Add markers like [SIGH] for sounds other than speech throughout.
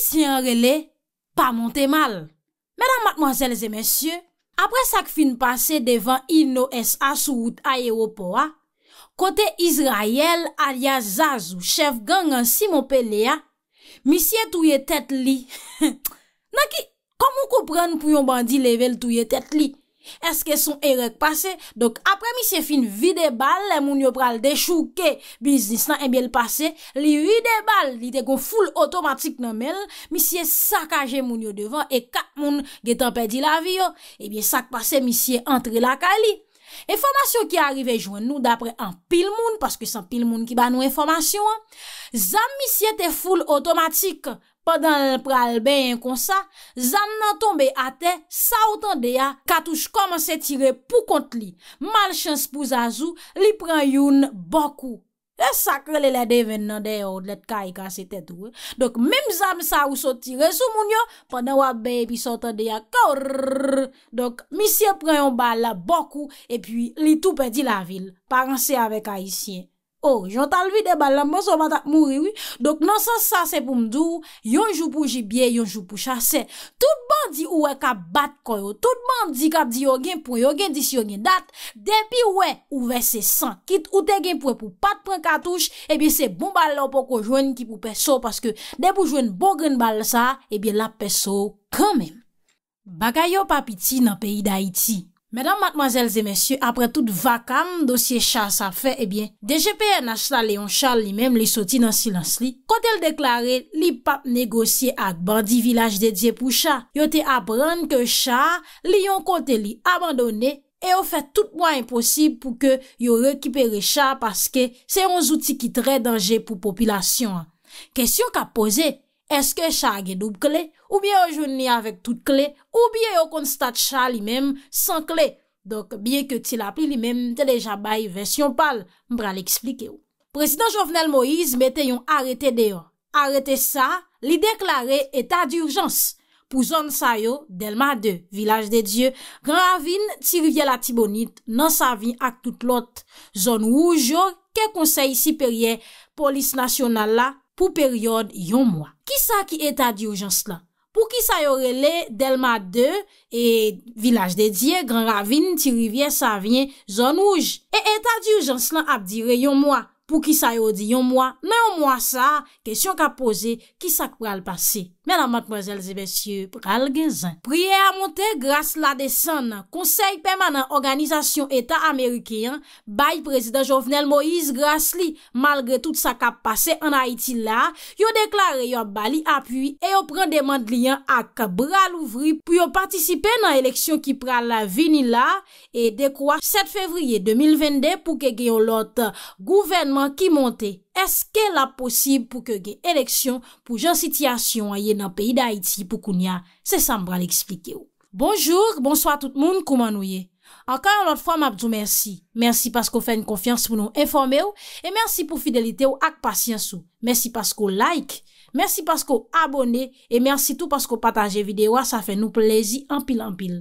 Si yon rele, pa monte mal Mèdam matmozèl zè mèsyè Apre sak fin pase devan Ino S.A. sou wout aye wopowa Kote Izrayel Alia Zazu, chef gang An Simopéléa Misye touye tèt li [LAUGHS] Naki, komon koupren Puyon bandi level touye tèt li Eske son erek pase? Dok apre misye fin vide bal, le moun yo pral dechou ke biznis nan embyel pase, li vide bal, li te kon foul otomatik nan mel, misye sak aje moun yo devan e kat moun getan pedi la vi yo, ebyen sak pase misye antre la kali. Enfomasyon ki arive jwen nou dapre an pil moun, paske san pil moun ki ban nou enfomasyon, zan misye te foul otomatik, Padan l pral ben yon konsa, zan nan tombe ate, saoutan deya katouj komanse tire pou kont li. Mal chans pou zazu, li pran yon bokou. E sakre lele de ven nan deyo, let ka yon e kase tetou. Dok, mem zan saoutan tire sou moun yo, padan wap ben yon pi saoutan deya kawrrrrr. Dok, misye pran yon bal la bokou, e pi li tou pedi la vil. Paranse avek haisyen. Oh, jontalvi de bal la mwen so matak mouri wè. Dok nan san sa se pou mdou, yonjou pou jibye, yonjou pou chase. Toutman di ouwe kap bat koyo, toutman di kap di yon gen pou, yon gen dis yon gen dat. Depi ouwe, ouwe se san kit, oute gen pou e pou pat pren katouj, ebi se bon bal la pou ko jwen ki pou peso. Paske depi ou jwen bon gen bal sa, ebi la peso kanmen. Baka yo papiti nan peyi da iti. Mèdam matmazèl zè mèsyè, apre tout vakam dosye chan sa fè, ebyen, DGPN achla le yon chan li mèm li soti nan silans li. Kote l deklare li pap negosye ak bandi vilaj dedye pou chan. Yo te apren ke chan li yon kote li abandonne e yo fè tout mwen imposib pou ke yo rekipere chan paske se yon zouti ki tre denje pou populasyon. Kèsyon ka pose? Eske chage dub kle, ou bie yo jouni avèk tout kle, ou bie yo konstat chal li mèm san kle. Dok bie ke ti la pli li mèm, te deja bay versyon pal, mbra li eksplike ou. Prezident Jovenel Moïse bete yon arete deyon. Arete sa, li deklare etat d'urjans. Pou zon sa yo, Delma II, Vilaj de Dieu, gravine ti rivye la tibonit nan sa vin ak tout lot. Zon wou jor ke konsey siperye polis nasyonal la, pou peryode yon mwa. Ki sa ki etat di urjans lan? Pou ki sa yore le Delma 2 e Vilaj de Dier, Grand Ravine, Ti Rivier, Savien, Zonouj? E etat di urjans lan ap dire yon mwa. Pou ki sa yore di yon mwa? Nan yon mwa sa, kesyon ka pose, ki sa kwa al pase? Mè nan matmozèl zè bèsyè pral gen zan. Priye a montè grase la desan nan konsey pèman nan organizasyon eta Amerikeyan bay prezident Jovenel Moïse Grasli malgre tout sa kap pase an Haiti la yo deklare yo bali apuy e yo pren demande liyan ak bral ouvri pou yo partisipe nan eleksyon ki pral la vini la e dekwa 7 fevriye 2022 pou ke gen yon lot gouvernement ki montè. Eske la posib pou ke ge eleksyon pou jan sityasyon a ye nan peyi da Haiti pou koun ya? Se sambra li eksplike ou. Bonjour, bonsoit tout moun kouman ou ye. Ankan yon lot fwa mabdou mersi. Mersi paskou fè yon konfians pou nou informe ou. E mersi pou fidelite ou ak pasyans ou. Mersi paskou like. Mersi pasko abone e mersi tou pasko pataje videwa sa fe nou plezi anpil anpil.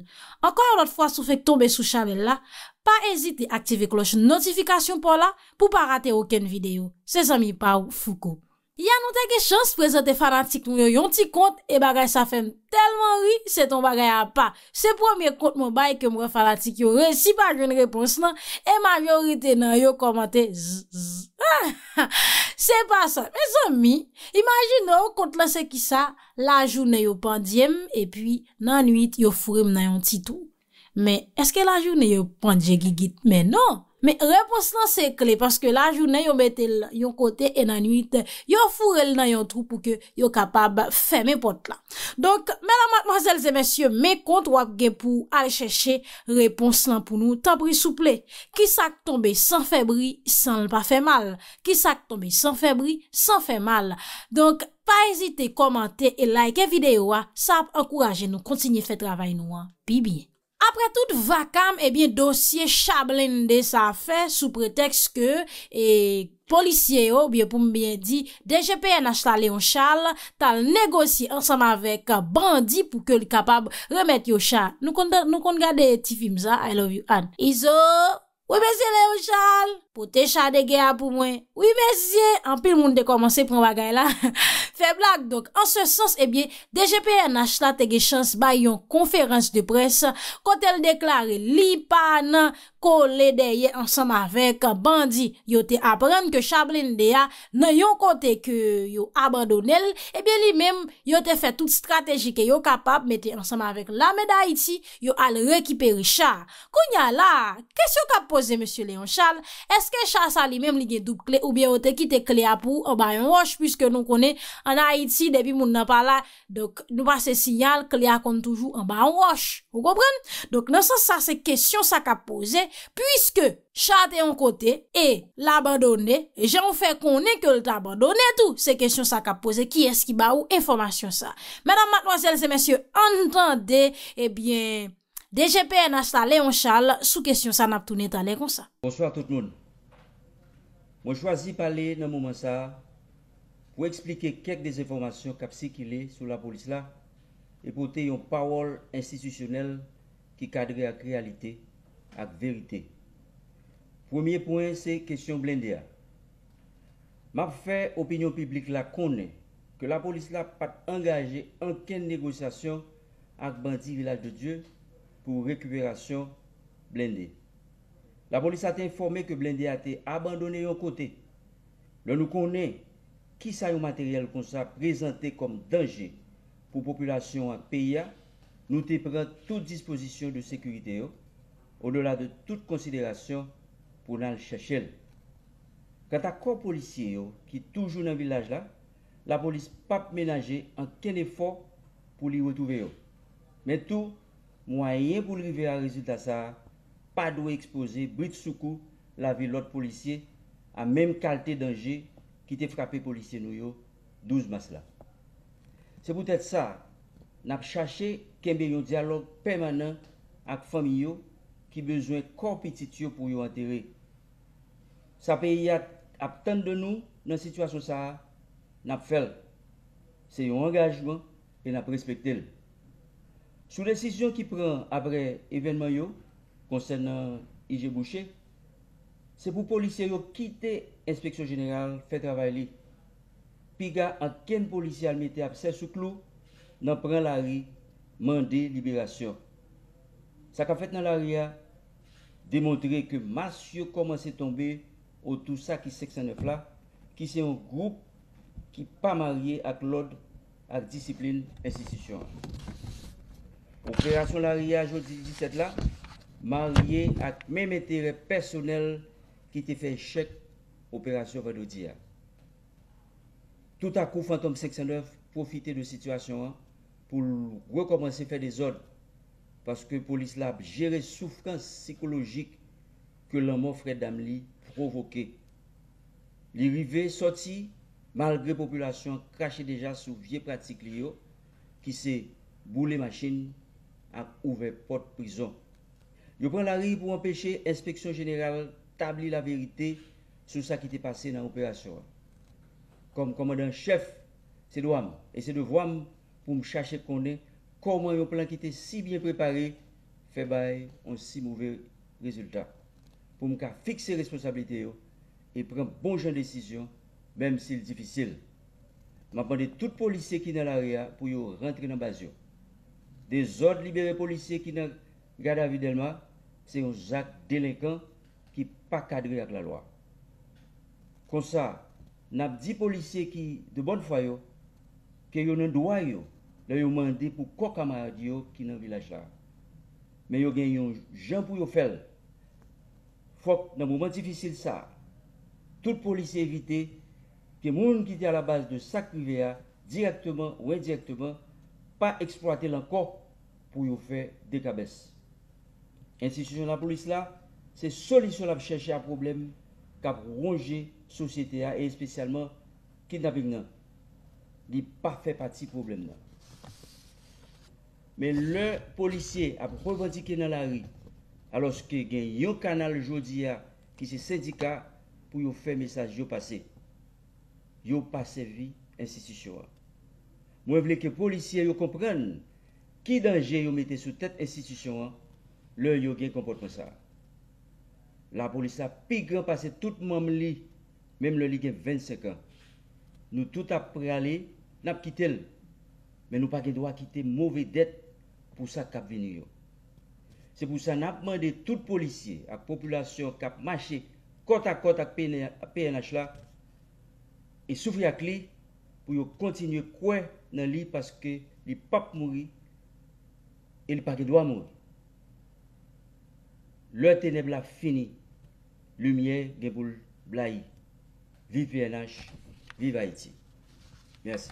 Ankon anot fwa sou fe tombe sou chanel la, pa ezite aktive kloche notifikasyon pou la pou pa rate oken videyo. Se zami pa ou fuko. Ya nou teke chans prezante fanatik nou yo yon ti kont e bagay sa fem telman ri, se ton bagay a pa. Se promye kont mou bay ke mwen fanatik yo re, si pa joun repons nan, e ma joun rite nan yo komante zz, zz, zz. Se pa sa, me zon mi, imajin nou kont la se ki sa, la joun ne yo pandyem, e pi nan nuit yo furem nan yon ti tou. Me, eske la joun ne yo pandye gigit? Me, non! Me repons lan se kle, paske la, jounen yon bete yon kote enanuit, yon furel nan yon trou pou ke yon kapab fè mè pot la. Donk, mè nan matmazèl zè mèsyè, mè kont wak gen pou alè chèche, repons lan pou nou, tabri souple. Ki sak tombe san febri, san l pa fè mal. Ki sak tombe san febri, san fè mal. Donk, pa ezite komante e like e videyo, sa ap ankoraje nou kontinye fè travay nou an. Bi biye. Apre tout vakam, ebyen eh dosye chablen de sa fe sou preteks ke e, polisye yo bye pou mbyen di, DGPN achta Leon Charles tal negosye ansam avek bandi pou ke li kapab remet yo chal. Nou kon gade ti film za, I love you Anne. Izo, wè mesye Leon Charles, pou te chal de gea pou mwen. Wè mesye, an pil moun de komanse pou mwa gay la. [LAUGHS] blag. Donk, an se sens, e eh bie, DGPN a chla te ge chans ba yon konferans de pres, kot el deklare li pa nan ko le deye ansam avek bandi. Yo te apren ke chablin deya nan yon kote ke yo abadonel, e eh bie li mem yo te fe tout strategi ke yo kapap mette ansam avek la meday iti yo al rekiperi chan. Kounya la, kesyon ka pose M. Leonchal, eske chan sa li mem li ge dup kle ou bie yo te kite kle apou oba oh, yon waj pwiske nou konen an nan Haiti, debi moun nan pa la, nou pa se sinyal, kli akonde toujou an ba an wosh. Moun kompren? Donk nan sa sa se kestyon sa ka pose, pwiske chate an kote e l'abandonne, jen ou fe konen ke l'abandonne tou, se kestyon sa ka pose, ki eski ba ou informasyon sa. Menan matnoazel se monsye, an tande, ebyen, eh DGPN a stale an chale sou kestyon sa nan ap toune tane kon sa. Bonsoir tout noune. Moun chwazi pale nan mounman sa expliquer quelques des informations qui sur la police là et porter une parole institutionnelle qui cadre la réalité et vérité. Premier point, c'est question blindée. M'a fait opinion publique la connaît que la police n'a pas engagé en négociation avec Bandi village de Dieu pour récupération blindé. La police a été informée que blindé a été abandonné au côté. Le nous connaît qui ça au matériel comme ça présenté comme danger pour population à pays, nous te prenons toutes dispositions de sécurité au-delà de toute considération pour nous chercher. Quant à corps policier qui est toujours dans village là, la police pape pas ménager en quel effort pour les retrouver. Mais tout, moyen pour arriver à un résultat, ça, pas d'exposer, exposer, bride la ville de policier, à même qualité danger ki te frappe polisye nou yo douz mas la. Se pou tèt sa, nap chache kembe yo diyalog pèmanan ak fami yo ki bezwen kompetit yo pou yo atere. Sa pe yat ap ten de nou nan situasyon sa a, nap fel. Se yon angajman e nap respektel. Sou resisyon ki pran apre evenman yo, konsen nan Ije Boucher, se pou polisye yo kite inspeksyon jeneral fè travay li. Piga anken polisyal metè ap sè sou klou, nan pren lari, mandè liberasyon. Sak ap fèt nan lari a, demontre ke masyou koman se tombe ou tout sa ki sèk sè nef la, ki sè yon group ki pa marye ak lod ak disiplin institisyon. Operasyon lari a, jodi 17 la, marye ak mèm etere personel ki te fè chèk opération vendredi. Tout à coup, Phantom 509 profiter de situation pour recommencer à faire des ordres. Parce que police l'a géré souffrance psychologique que l'homme frère d'Amli provoquait. Les rivets sortis, malgré population, crachée déjà sous vieille pratique qui s'est boulé machine à ouvert porte prison. Je prends la rue pour empêcher l'inspection générale d'établir la vérité sur ce qui était passé dans l'opération. Comme commandant-chef, c'est Et de voir pour me chercher qu'on est, comment un plan qui était si bien préparé fait bail un si mauvais résultat. Pour me fixer responsabilité et prendre bon genre de décision, même s'il est difficile. Je tous les policiers qui sont dans l'arrière pour rentrer dans la base. Des autres libérés policiers qui sont dans garde c'est un acte délinquant qui n'est pas cadré avec la loi. Comme ça, n'a dit policiers qui de bonne foi yo que yo le droit yo là yo mandé pour quoi camarade yo qui dans village là mais yo gagne un gens pour yo faire faut dans moment difficile ça tout policier éviter que gens qui sont à la base de sac directement ou indirectement pas exploiter l'encore pour yo faire des cabesses institution de la police là c'est solution à chercher un problème qu'a rongé société et spécialement qui nan li fait partie partie problème là mais le policier a revendiqué dans la rue alors que gen yon canal jodi qui se syndicat pour yon faire message yon passé yon passé vie institution moi vle que policier yon comprenne qui danger yon mette sous tête institution le yon gen comportement ça la police a piqué grand passé tout monde li Mem le li gen 25 an, nou tout ap prale, nap kite l, men nou pa gen do a kite mouve det pou sa kap veni yo. Se pou sa nap mende tout polisye ak populasyon kap mache kontak kontak ak PNH la, e soufri ak li pou yo kontinye kwen nan li paske li pap mouri, e li pa gen do a mouri. Le teneb la fini, lumiye gen pou bla yi. Viv PNH, viv Haiti. Merci.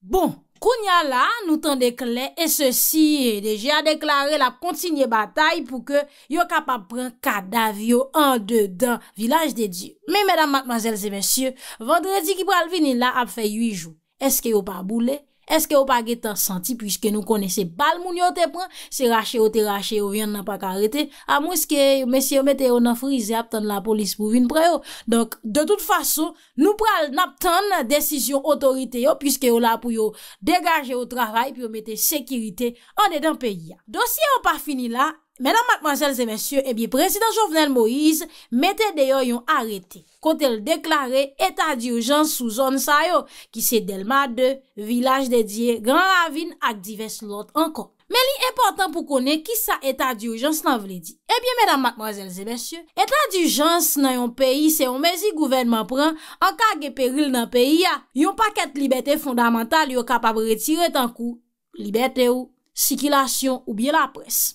Bon, Kounia la, nou tan deklen, e se si, deje a deklarer la kontinye batay pou ke yo kap ap pren kadavyo an de dan, vilaj de di. Me, medan matmazel se mensyo, vendredi ki pral vini la ap fe yuijou. Eske yo pa boule? Eske ou pa ge tan santi pwiske nou konese bal moun yo te pren, se rache ou te rache ou vyen nan pa karete, amou eske mesye ou mette yo nan frize aptan la polis pou vin pre yo. Donk, de tout fason, nou pral nan aptan la desisyon otorite yo pwiske yo la pou yo degaje yo travay, pi yo mette sekirite, ane dan pe ya. Dosye ou pa fini la? Mèdam mèkmanjelsè mensyè, ebi, président Jovenel Moïse mette deyon yon arete. Kote l deklare, eta di oujans sou zon sa yo, ki se Delma II, Vilaj Dédier, Grand Ravine ak divers lot ankon. Mè li e portant pou konen ki sa eta di oujans nan vle di. Ebi mèdam mèkmanjelsè mensyè, eta di oujans nan yon peyi se yon mezi gouvenman pren anka ge peril nan peyi ya. Yon paket libetè fondamental yon kapabre tire tankou, libetè ou, sikilasyon ou biye la presse.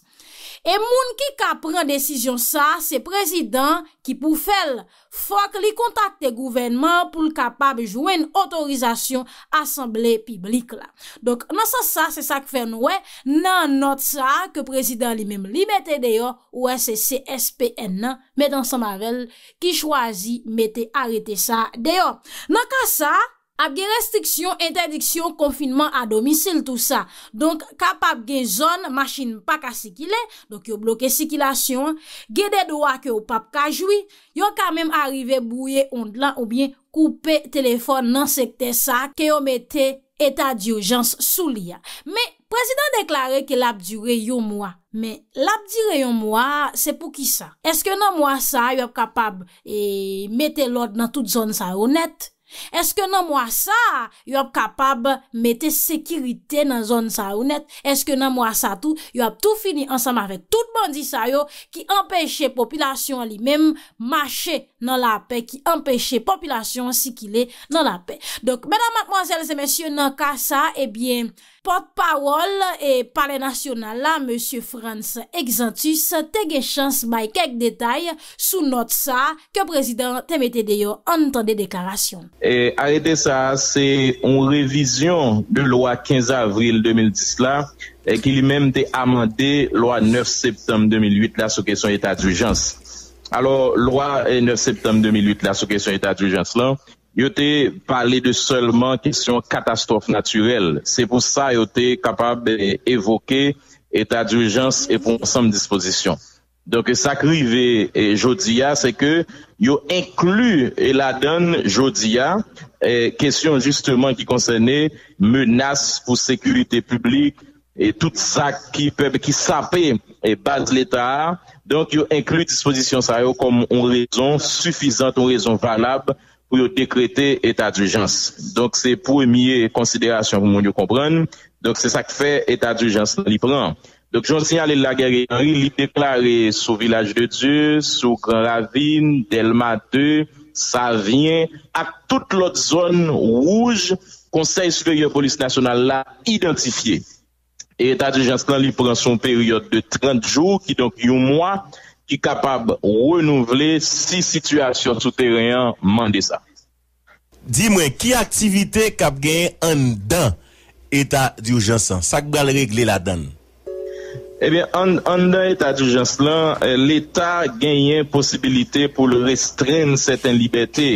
E moun ki ka pren desisyon sa, se prezident ki pou fel fok li kontakte gouvenman pou l kapab jouen otorizasyon asembley piblik la. Donk nan sa sa se sak fen we nan not sa ke prezident li mem li bete deyo we se CSPN nan medan sa mavel ki chwazi mete arete sa deyo. Nan ka sa... ap gen restriksyon, interdiksyon, konfinman a domisil tout sa. Donk kap ap gen zon, machin pa ka sikile, donk yo bloke sikilasyon, gen de doa ke yo pap ka jwi, yo kamem arive bouye ond lan ou bien koupe telefon nan sekte sa ke yo mette etat di urjans sou li ya. Me, prezident deklare ke lap di reyon mwa, me, lap di reyon mwa, se pou ki sa? Eske nan mwa sa, yo ap kapab e, mette lod nan tout zon sa onet? Eske nan mwa sa, yo ap kapab mette sekiritè nan zon sa ou net? Eske nan mwa sa tou, yo ap tou fini ansam avè tout bon di sa yo ki empèche populasyon li mèm mâche? nan la pe, ki empèche popilasyon si ki le nan la pe Mèdame, mèdame, mèdame, mèdame, mèdame, mèdame nan kasa, ebyen, eh potpawol e pale nasyonal lan, mèdame Frans Exantus tegechans bay kek detay, sou not sa ke prezident te mette deyo an ten de dekarasyon E, arete sa, se on revizyon de loa 15 avril 2010 la, e ki li mèm te amante loa 9 septem 2008 la sou kesyon etat d'vijans Alors, loi 9 septembe 2008, la sou kèsyon état d'urgence la, yo te pale de seulement kèsyon katastrofe naturel. Se pou sa yo te kapab evoke état d'urgence et pou ansem disposition. Donke sa krive Jodya, se ke yo inklu el adan Jodya, kèsyon jisteman ki konsene menas pou sekurite publik, e tout sa ki pebe ki sape e base l'Etat donk yo inkluy disponisyon sa yo konm ou rezon sufizant ou rezon valab pou yo dekrete etat d'urjans donk se pou emye konsiderasyon pou moun yo kompran donk se sa ke fe etat d'urjans nan li pran donk jonsi alè la gère li deklare sou village de Dieu sou Grand Ravine Delma II sa vyen ak tout l'ot zon wouj konsèl sou yon polis nasyonal la identifiye E Eta Dioujanslan li pren son peryote de 30 jou ki donk yon mwa ki kapab renouvle 6 situasyon touteryan mande sa. Di mwen, ki aktivite kap genyen an dan Eta Dioujanslan? Sak bal regle la dan? Ebyen, an dan Eta Dioujanslan, l'Eta genyen posibilite pou le restrenne seten liberté.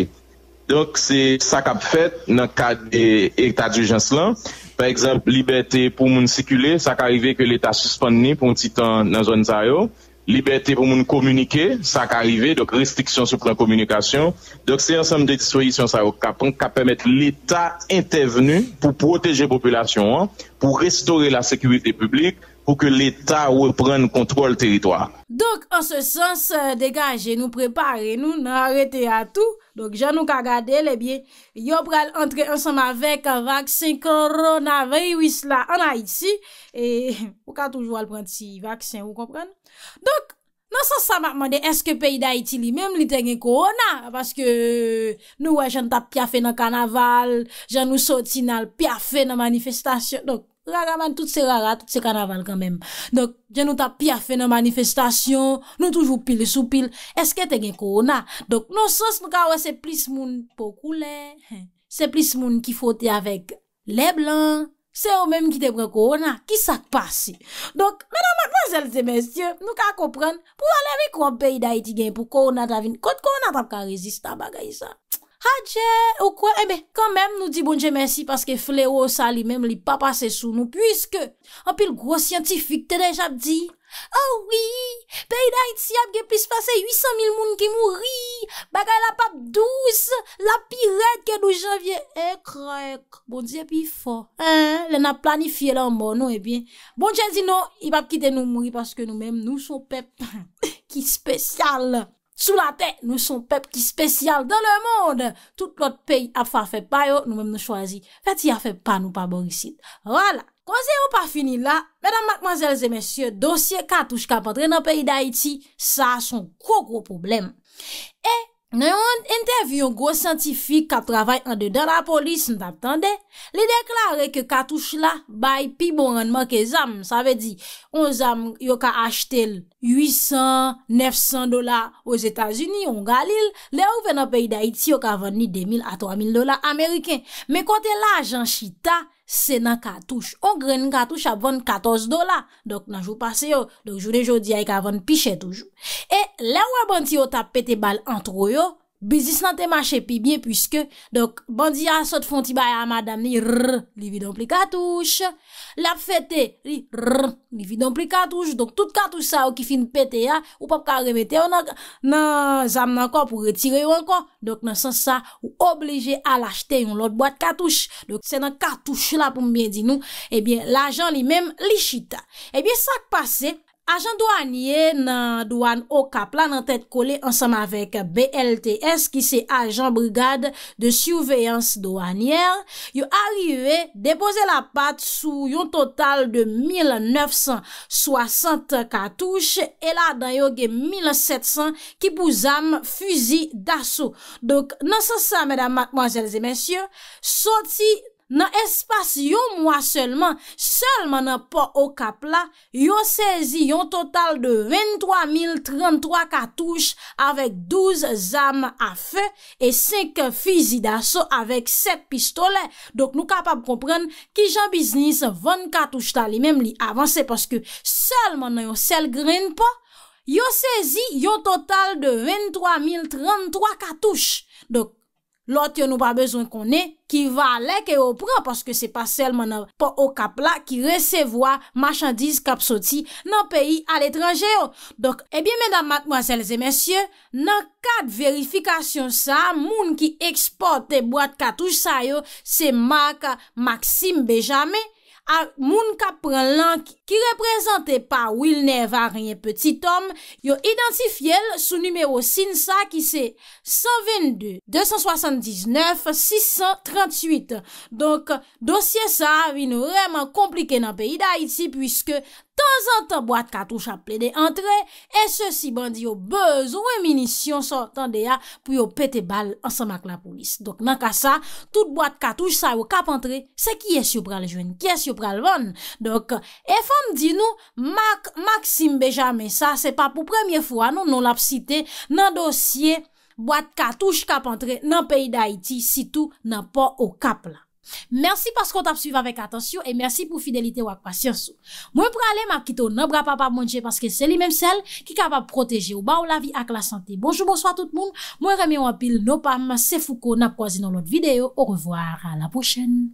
Donk se sa kap fet nan kade etat jujens lan. Par eksemp, liberté pou moun sikule, sa ka rive ke l'etat suspande ni pou ntitan nan zon zayou. Liberté pou moun komunike, sa ka rive, donk restriksyon sou plan komunikasyon. Donk se yon sem de distroyisyon sa yo kapon, kapemet l'etat intervenu pou proteje populasyon an, pou restore la sekwite publik. pou ke l'Etat wè pren kontrol teritwa. Dok, an se sens, degaje, nou prepare, nou nan arete a tou. Dok, jan nou ka gade, le bie, yo pral entre ansam avèk a vaksin koronavè ywis la an Aiti. E, pou ka touj wè al pren ti vaksin, wè kon pren. Dok, nan se sens, sa ma mwande, eske peyi da Aiti li mèm li tenge koronavè, paske nou wè jan tap pya fè nan kanaval, jan nou soti nan pya fè nan manifestasyon. Dok, Raga man, tout se raga, tout se kanaval kanmem. Donk, gen nou ta pi a fe nan manifestasyon, nou toujou pil e sou pil, eske te gen korona. Donk, nou sos nou ka wese plis moun pou koule, se plis moun ki fote avek le blan, se ou menm ki te bre korona, ki sak pa si. Donk, menan man, mwazel se menzyon, nou ka kopren, pou wale vi krop pe yi dayi ti gen pou korona ta vin, kote korona ta pka rezista bagay sa. Hadje, ou kwen, eh ebe, kanmem nou di bonje mersi paske fle ou sa li mem li pa pase sou nou, pwiske, anpil gwo siyantifik te dej ap di, ouwi, peyda iti ap ge plis pase 800 mil moun ki mouri, bagay la pap douz, la pi red ke nou janvye ek, eh, ek, bonje pi fo, en, lena planifiye la omo, nou ebyen. Eh bonje non, zi nou, i pap kite nou mouri paske nou mem, nou sou pep ki [LAUGHS] spesyal. Sou la te, nou bon son pep ki spesyal dan le moun. Tout lot pey ap fa feb pa yo, nou mèm nou chwazi. Fè ti a feb pa nou pa borisit. Wala, kose ou pa fini la, mèdam, mackmazèlzè, mèsyè, dosye, katouj ka patre nan pey da iti, sa son kou kou problem. E, Nan yon interview yon gwo santifik ka travay an de dan la polis, n tap tande, li deklare ke katouche la bay pi bon rendman ke zam, sa ve di, yon zam yo ka achete l 800, 900 dola ouz Etasuni, yon galil, le ou ven an peyi da Iti yo ka ven ni 2000 a 3000 dola Ameriken. Me kote la ajan chita, Sena katouche. O gren katouche avon 14 dola. Dok nanjou pase yo. Dok jounen joudi ay e kavon piche toujou. E la wabant yo tapete bal antro yo. Bizis nan te mache pi bye pwiske, donk, bandiya sot fon ti baye a madam ni rrr, li vidon pli katouche. Lap fete, li rrr, li vidon pli katouche. Donk, tout katouche sa ou ki fin pete ya, ou pap ka remete, ou nan zam nan kon pou retire yo an kon. Donk, nan san sa ou obleje a lachete yon lot boate katouche. Donk, se nan katouche la pou mbyen di nou, ebyen, eh la jan li men li chita. Ebyen, eh sa k pase, Ajan douanier nan douan o kapla nan tèt kole ansanm avèk BLTS ki se ajan brigade de souveyans douanier, yo arive depose la pat sou yon total de 1964 et la dayo ge 1700 ki pou zam fuzi daso. Donk nan sa sa mèdam mwazèl zè mèsyè, soti sa... nan espasyon mwa selman, selman nan po o kapla, yo sezi yon total de 23,033 katouche avek 12 zame a fe, e 5 fizi daso avek 7 pistole. Dok nou kapab kompren, ki jan biznis, 20 katouche ta li mem li avanse, paske selman nan yo sel grain po, yo sezi yon total de 23,033 katouche. Dok kapab, lot yo nou pa bezon konen ki va lek e opran paske se pa sel manan pa o kapla ki resevoa machandiz kapsoti nan peyi al etranje yo. Dok, ebyen eh menan, mademoiselles et messieurs, nan kat verifikasyon sa, moun ki eksporte boat katouj sa yo, se maka Maksim Bejamey, a moun kap pran lank ki reprezenté pa Wilner Varyen Petitom, yo identifièl sou numèro SINSA ki se 122-279-638. Donk dosye sa avine wèman komplike nan peyi da iti pwiske dan zan tan boate katouche ap ple de entre, e se si bandi yo bez ou eminisyon son tan de ya pou yo pete bal ansan mak la polis. Donk nan ka sa, tout boate katouche sa yo kap entre, se ki es yo pral jwen, ki es yo pral van. Donk, e fam di nou, mak, maksim beja men sa, se pa pou premye fwa nou nou lap site nan dosye boate katouche kap entre nan peyi da iti, si tou nan pa o kap la. Mersi pas kon tap suyve avek atansyon E mersi pou fidelite wakwa syansou Mwen pralem ak kito nabrap ap ap mounje Paske seli menm sel ki kap ap proteje Ou ba ou la vi ak la sante Bonjou monswa tout moun Mwen reme wapil nopam sefouko Nap kwa zinon lot videyo Ou revoar la pochen